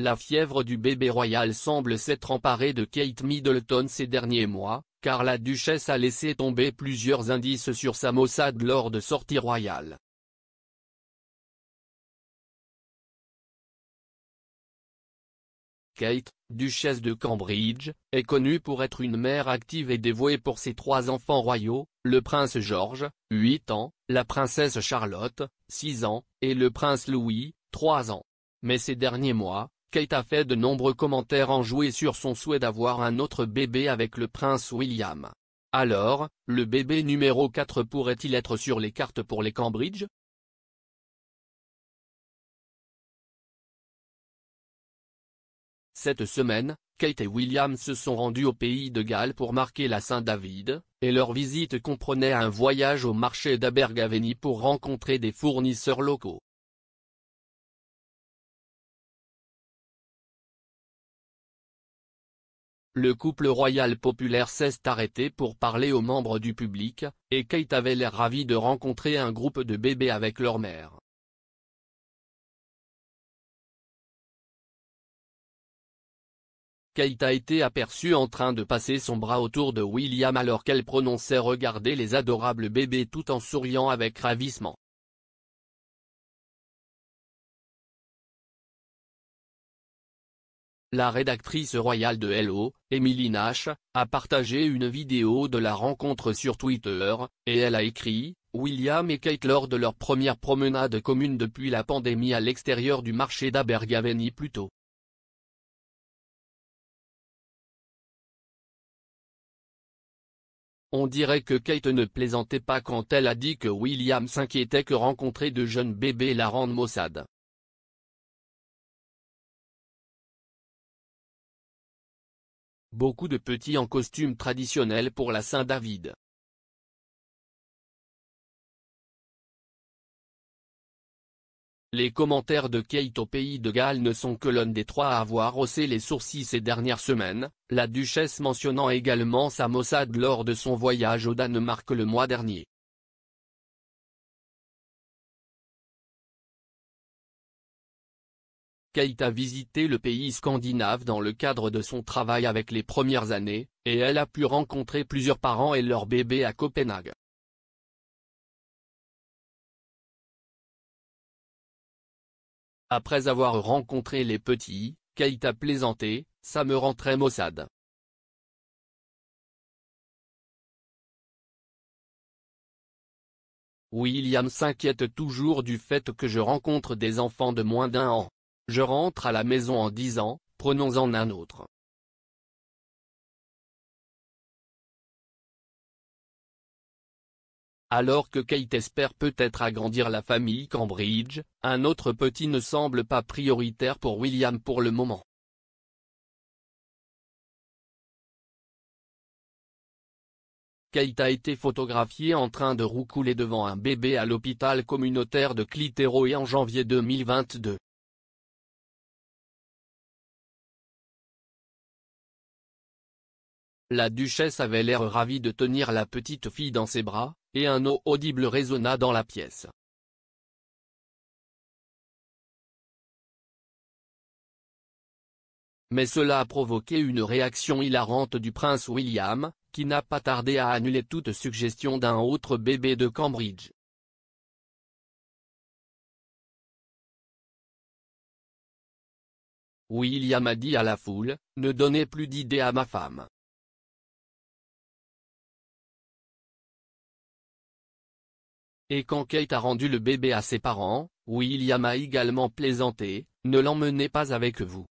La fièvre du bébé royal semble s'être emparée de Kate Middleton ces derniers mois, car la duchesse a laissé tomber plusieurs indices sur sa maussade lors de sorties royales. Kate, duchesse de Cambridge, est connue pour être une mère active et dévouée pour ses trois enfants royaux, le prince George, 8 ans, la princesse Charlotte, 6 ans, et le prince Louis, 3 ans. Mais ces derniers mois, Kate a fait de nombreux commentaires en enjoués sur son souhait d'avoir un autre bébé avec le prince William. Alors, le bébé numéro 4 pourrait-il être sur les cartes pour les Cambridge Cette semaine, Kate et William se sont rendus au pays de Galles pour marquer la Saint-David, et leur visite comprenait un voyage au marché d'Abergaveni pour rencontrer des fournisseurs locaux. le couple royal populaire s'est arrêté pour parler aux membres du public, et Kate avait l'air ravie de rencontrer un groupe de bébés avec leur mère. Kate a été aperçue en train de passer son bras autour de William alors qu'elle prononçait regarder les adorables bébés tout en souriant avec ravissement. La rédactrice royale de Hello, Emily Nash, a partagé une vidéo de la rencontre sur Twitter, et elle a écrit, William et Kate lors de leur première promenade commune depuis la pandémie à l'extérieur du marché d'Abergavenny plus tôt. On dirait que Kate ne plaisantait pas quand elle a dit que William s'inquiétait que rencontrer de jeunes bébés la rende maussade. Beaucoup de petits en costume traditionnel pour la Saint-David. Les commentaires de Kate au pays de Galles ne sont que l'un des trois à avoir haussé les sourcils ces dernières semaines, la duchesse mentionnant également sa Mossad lors de son voyage au Danemark le mois dernier. Kate a visité le pays scandinave dans le cadre de son travail avec les premières années, et elle a pu rencontrer plusieurs parents et leurs bébés à Copenhague. Après avoir rencontré les petits, Kate a plaisanté, ça me rend très maussade. William s'inquiète toujours du fait que je rencontre des enfants de moins d'un an. Je rentre à la maison en disant, prenons-en un autre. Alors que Kate espère peut-être agrandir la famille Cambridge, un autre petit ne semble pas prioritaire pour William pour le moment. Kate a été photographiée en train de roucouler devant un bébé à l'hôpital communautaire de et en janvier 2022. La duchesse avait l'air ravie de tenir la petite fille dans ses bras, et un eau audible résonna dans la pièce. Mais cela a provoqué une réaction hilarante du prince William, qui n'a pas tardé à annuler toute suggestion d'un autre bébé de Cambridge. William a dit à la foule, ne donnez plus d'idées à ma femme. Et quand Kate a rendu le bébé à ses parents, William a également plaisanté, ne l'emmenez pas avec vous.